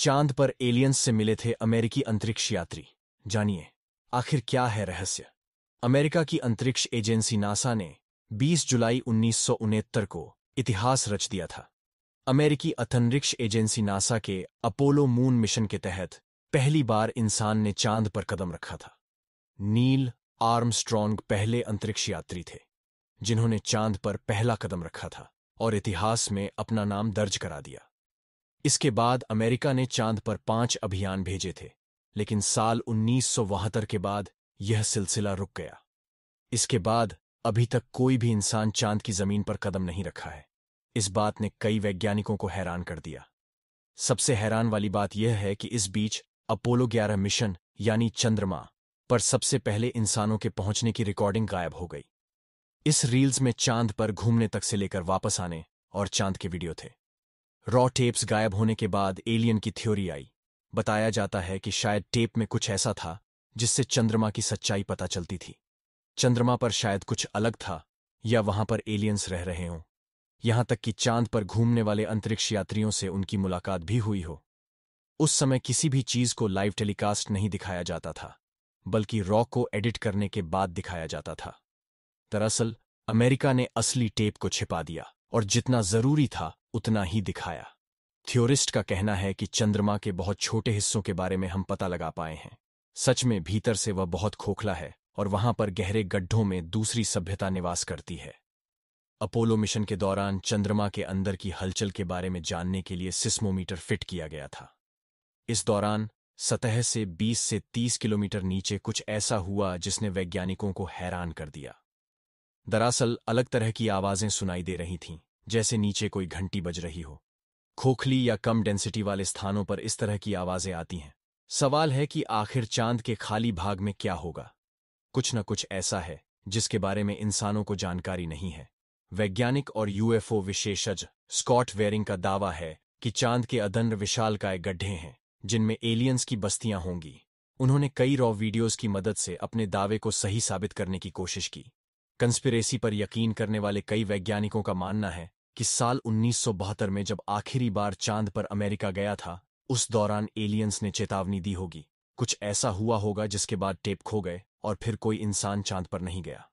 चांद पर एलियंस से मिले थे अमेरिकी अंतरिक्ष यात्री जानिए आखिर क्या है रहस्य अमेरिका की अंतरिक्ष एजेंसी नासा ने 20 जुलाई उन्नीस को इतिहास रच दिया था अमेरिकी अंतरिक्ष एजेंसी नासा के अपोलो मून मिशन के तहत पहली बार इंसान ने चांद पर कदम रखा था नील आर्मस्ट्रॉन्ग पहले अंतरिक्ष यात्री थे जिन्होंने चांद पर पहला कदम रखा था और इतिहास में अपना नाम दर्ज करा दिया इसके बाद अमेरिका ने चांद पर पांच अभियान भेजे थे लेकिन साल उन्नीस के बाद यह सिलसिला रुक गया इसके बाद अभी तक कोई भी इंसान चांद की जमीन पर कदम नहीं रखा है इस बात ने कई वैज्ञानिकों को हैरान कर दिया सबसे हैरान वाली बात यह है कि इस बीच अपोलो 11 मिशन यानी चंद्रमा पर सबसे पहले इंसानों के पहुंचने की रिकॉर्डिंग गायब हो गई इस रील्स में चांद पर घूमने तक से लेकर वापस आने और चांद के वीडियो थे रॉ टेप्स गायब होने के बाद एलियन की थ्योरी आई बताया जाता है कि शायद टेप में कुछ ऐसा था जिससे चंद्रमा की सच्चाई पता चलती थी चंद्रमा पर शायद कुछ अलग था या वहां पर एलियंस रह रहे हों यहां तक कि चांद पर घूमने वाले अंतरिक्ष यात्रियों से उनकी मुलाकात भी हुई हो उस समय किसी भी चीज को लाइव टेलीकास्ट नहीं दिखाया जाता था बल्कि रॉ को एडिट करने के बाद दिखाया जाता था दरअसल अमेरिका ने असली टेप को छिपा दिया और जितना जरूरी था उतना ही दिखाया थ्योरिस्ट का कहना है कि चंद्रमा के बहुत छोटे हिस्सों के बारे में हम पता लगा पाए हैं सच में भीतर से वह बहुत खोखला है और वहां पर गहरे गड्ढों में दूसरी सभ्यता निवास करती है अपोलो मिशन के दौरान चंद्रमा के अंदर की हलचल के बारे में जानने के लिए सिस्मोमीटर फिट किया गया था इस दौरान सतह से 20 से 30 किलोमीटर नीचे कुछ ऐसा हुआ जिसने वैज्ञानिकों को हैरान कर दिया दरअसल अलग तरह की आवाजें सुनाई दे रही थीं जैसे नीचे कोई घंटी बज रही हो खोखली या कम डेंसिटी वाले स्थानों पर इस तरह की आवाजें आती हैं सवाल है कि आखिर चांद के खाली भाग में क्या होगा कुछ न कुछ ऐसा है जिसके बारे में इंसानों को जानकारी नहीं है वैज्ञानिक और यूएफओ विशेषज्ञ स्कॉट वेरिंग का दावा है कि चांद के अदंड विशालकाय गड्ढे हैं जिनमें एलियंस की बस्तियां होंगी उन्होंने कई रॉ वीडियोस की मदद से अपने दावे को सही साबित करने की कोशिश की कंस्पिरेसी पर यकीन करने वाले कई वैज्ञानिकों का मानना है कि साल उन्नीस में जब आखिरी बार चांद पर अमेरिका गया था उस दौरान एलियंस ने चेतावनी दी होगी कुछ ऐसा हुआ होगा जिसके बाद टेप खो गए और फिर कोई इंसान चांद पर नहीं गया